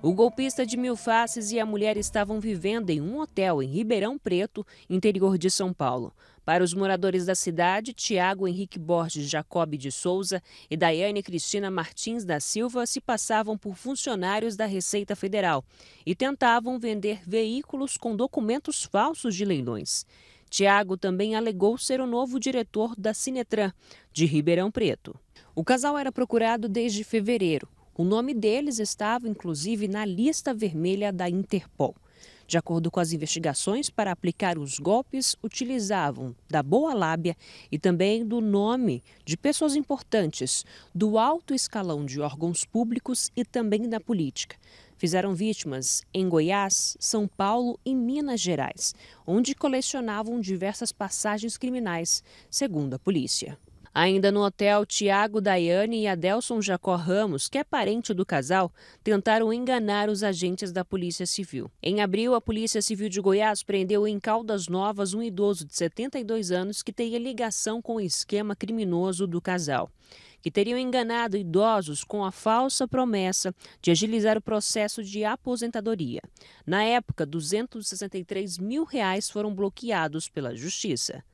O golpista de mil faces e a mulher estavam vivendo em um hotel em Ribeirão Preto, interior de São Paulo. Para os moradores da cidade, Tiago Henrique Borges Jacob de Souza e Daiane Cristina Martins da Silva se passavam por funcionários da Receita Federal e tentavam vender veículos com documentos falsos de leilões. Tiago também alegou ser o novo diretor da Sinetran, de Ribeirão Preto. O casal era procurado desde fevereiro o nome deles estava, inclusive, na lista vermelha da Interpol. De acordo com as investigações, para aplicar os golpes, utilizavam da boa lábia e também do nome de pessoas importantes, do alto escalão de órgãos públicos e também da política. Fizeram vítimas em Goiás, São Paulo e Minas Gerais, onde colecionavam diversas passagens criminais, segundo a polícia. Ainda no hotel, Tiago Daiane e Adelson Jacó Ramos, que é parente do casal, tentaram enganar os agentes da Polícia Civil. Em abril, a Polícia Civil de Goiás prendeu em Caldas Novas um idoso de 72 anos que teria ligação com o esquema criminoso do casal que teriam enganado idosos com a falsa promessa de agilizar o processo de aposentadoria. Na época, 263 mil reais foram bloqueados pela Justiça.